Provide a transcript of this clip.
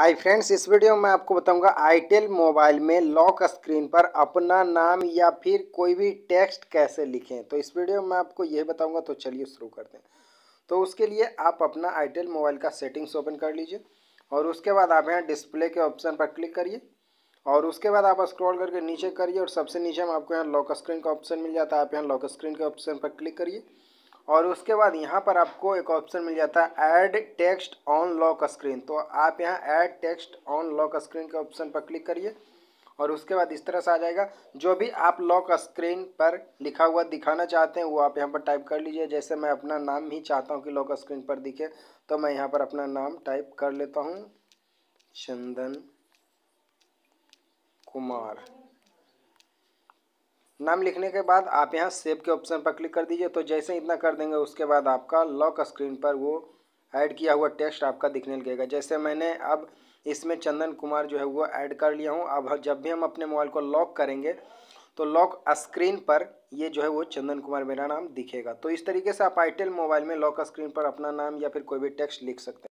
hi friends इस video में आपको बताऊंगा आईटेल मोबाइल में लॉक स्क्रीन पर अपना नाम या फिर कोई भी टेक्स्ट कैसे लिखें तो इस वीडियो में आपको यह बताऊंगा तो चलिए शुरू करते हैं तो उसके लिए आप अपना आईटेल मोबाइल का सेटिंग्स ओपन कर लीजिए और उसके बाद आप यहाँ डिस्प्ले के ऑप्शन पर क्लिक करिए और उसके बाद आप स्क्रॉल करके नीचे करिए और सबसे नीचे में आपको यहाँ लॉक स्क्रीन का ऑप्शन मिल जाता है आप यहाँ लॉक स्क्रीन के ऑप्शन पर क्लिक करिए और उसके बाद यहाँ पर आपको एक ऑप्शन मिल जाता है add text on lock screen तो आप यहाँ add text on lock screen के ऑप्शन पर क्लिक करिए और उसके बाद इस तरह से आ जाएगा जो भी आप लॉक स्क्रीन पर लिखा हुआ दिखाना चाहते हैं वो आप यहाँ पर टाइप कर लीजिए जैसे मैं अपना नाम ही चाहता हूँ कि लॉक स्क्रीन पर दिखे तो मैं यहाँ पर अपना नाम टाइप कर लेता हूँ चंदन कुमार नाम लिखने के बाद आप यहाँ सेव के ऑप्शन पर क्लिक कर दीजिए तो जैसे इतना कर देंगे उसके बाद आपका लॉक स्क्रीन पर वो ऐड किया हुआ टेक्स्ट आपका दिखने लगेगा जैसे मैंने अब इसमें चंदन कुमार जो है वो ऐड कर लिया हूँ अब जब भी हम अपने मोबाइल को लॉक करेंगे तो लॉक स्क्रीन पर ये जो है वो चंदन कुमार मेरा नाम दिखेगा तो इस तरीके से आप आईटेल मोबाइल में लॉक स्क्रीन पर अपना नाम या फिर कोई भी टेक्स्ट लिख सकते हैं